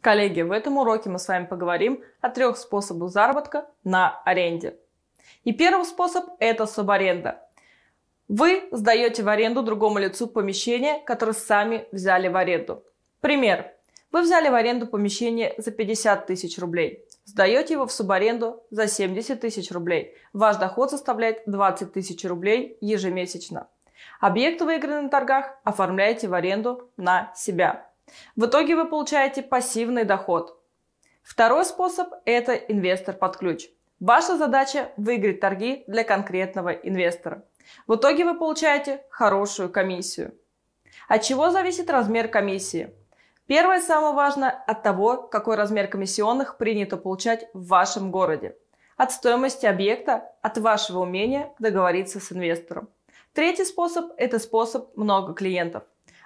Коллеги, в этом уроке мы с вами поговорим о трех способах заработка на аренде. И первый способ – это субаренда. Вы сдаете в аренду другому лицу помещение, которое сами взяли в аренду. Пример. Вы взяли в аренду помещение за 50 тысяч рублей, сдаете его в субаренду за 70 тысяч рублей. Ваш доход составляет 20 тысяч рублей ежемесячно. Объект, выигранный на торгах, оформляете в аренду на себя – в итоге вы получаете пассивный доход. Второй способ – это инвестор под ключ. Ваша задача – выиграть торги для конкретного инвестора. В итоге вы получаете хорошую комиссию. От чего зависит размер комиссии? Первое, самое важное, от того, какой размер комиссионных принято получать в вашем городе. От стоимости объекта, от вашего умения договориться с инвестором. Третий способ – это способ много клиентов.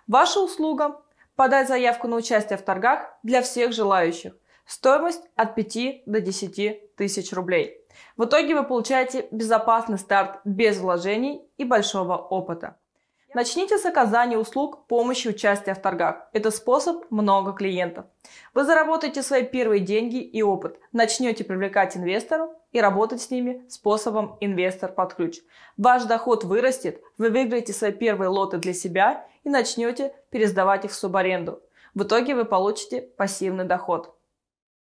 Ваша услуга подать заявку на участие в торгах для всех желающих. Стоимость от 5 до 10 тысяч рублей. В итоге вы получаете безопасный старт без вложений и большого опыта. Начните с оказания услуг помощи участия в торгах. Это способ много клиентов. Вы заработаете свои первые деньги и опыт. Начнете привлекать инвесторов и работать с ними способом инвестор под ключ. Ваш доход вырастет, вы выиграете свои первые лоты для себя и начнете пересдавать их в субаренду. В итоге вы получите пассивный доход.